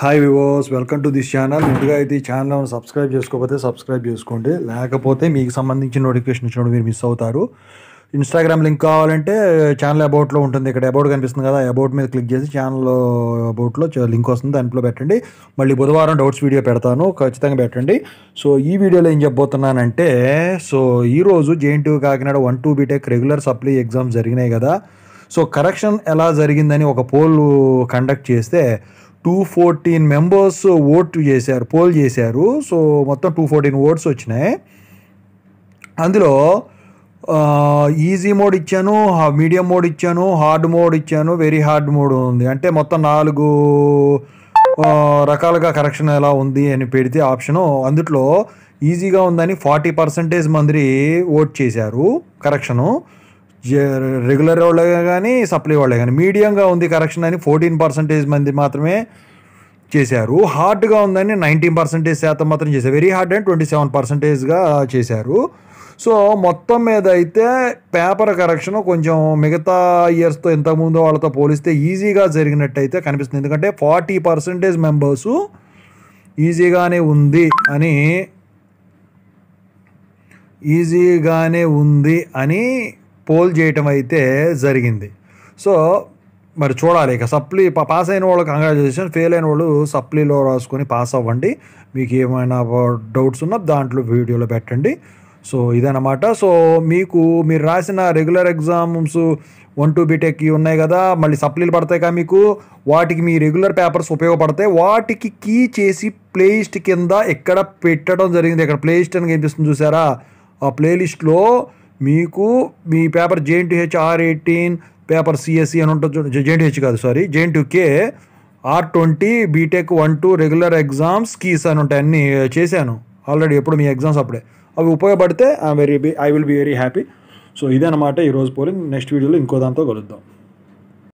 hi వివోస్ welcome to this channel ముందుగా అయితే ఈ ఛానల్ సబ్స్క్రైబ్ చేసుకోకపోతే సబ్స్క్రైబ్ చేసుకోండి లేకపోతే మీకు సంబంధించిన నోటిఫికేషన్ ఇచ్చినప్పుడు మీరు మిస్ అవుతారు ఇన్స్టాగ్రామ్ లింక్ కావాలంటే ఛానల్ అబౌట్లో ఉంటుంది ఇక్కడ అబౌట్ కనిపిస్తుంది కదా అబౌట్ మీద క్లిక్ చేసి ఛానల్ అబౌట్లో లింక్ వస్తుంది దాంట్లో పెట్టండి మళ్ళీ బుధవారం డౌట్స్ వీడియో పెడతాను ఖచ్చితంగా పెట్టండి సో ఈ వీడియోలో ఏం చెప్పబోతున్నానంటే సో ఈరోజు JNT Kakinada one two B Tech regular supply exams జరిగినాయి కదా సో కరెక్షన్ ఎలా జరిగిందని ఒక పోల్ కండక్ట్ చేస్తే టూ ఫోర్టీన్ మెంబర్స్ ఓట్ చేశారు పోల్ చేశారు సో మొత్తం టూ ఫోర్టీన్ ఓట్స్ వచ్చినాయి అందులో ఈజీ మోడ్ ఇచ్చాను మీడియం మోడ్ ఇచ్చాను హార్డ్ మోడ్ ఇచ్చాను వెరీ హార్డ్ మోడ్ ఉంది అంటే మొత్తం నాలుగు రకాలుగా కరెక్షన్ ఎలా ఉంది అని పెడితే ఆప్షను అందుట్లో ఈజీగా ఉందని ఫార్టీ పర్సెంటేజ్ మంది ఓట్ చేశారు కరెక్షను రెగ్యులర్ వాళ్ళే కానీ సప్లై వాళ్ళే కానీ మీడియంగా ఉంది కరెక్షన్ అని ఫోర్టీన్ పర్సెంటేజ్ మంది మాత్రమే చేశారు హార్డ్గా ఉందని నైంటీన్ పర్సెంటేజ్ శాతం మాత్రం చేశారు very hard and twenty seven పర్సెంటేజ్గా చేశారు సో మొత్తం మీద అయితే పేపర్ కరెక్షన్ కొంచెం మిగతా ఇయర్స్తో ఇంతకుముందు వాళ్ళతో పోలిస్తే ఈజీగా జరిగినట్టు అయితే కనిపిస్తుంది ఎందుకంటే ఫార్టీ పర్సెంటేజ్ మెంబర్సు ఈజీగానే ఉంది అని ఈజీగానే ఉంది అని పోల్ చేయటం అయితే జరిగింది సో మరి చూడాలి ఇక సప్లీ పాస్ అయిన వాళ్ళు కంగ్రాచులేషన్ ఫెయిల్ అయిన వాళ్ళు సప్లీలో రాసుకొని పాస్ అవ్వండి మీకు ఏమైనా డౌట్స్ ఉన్నా దాంట్లో వీడియోలో పెట్టండి సో ఇదనమాట సో మీకు మీరు రాసిన regular exams one two B Tech ఉన్నాయి కదా మళ్ళీ సప్లీలు పడతాయి కదా మీకు వాటికి మీ రెగ్యులర్ పేపర్స్ ఉపయోగపడతాయి వాటికి కీ చేసి ప్లేలిస్ట్ కింద ఎక్కడ పెట్టడం జరిగింది ఇక్కడ ప్లేలిస్ట్ అని కనిపిస్తుంది చూసారా ఆ ప్లేలిస్ట్లో మీకు మీ paper H R eighteen paper CSC e అని ఉంటుంది హెచ్ కాదు sorry K R twenty B Tech one two regular exams keys అని ఉంటాయి అన్ని చేశాను ఆల్రెడీ ఎప్పుడు మీ ఎగ్జామ్స్ అప్పుడే అవి ఉపయోగపడితే I very I will be very happy so అనమాట ఈరోజు పోలింగ్ నెక్స్ట్ వీడియోలో ఇంకో దాంతో కలుద్దాం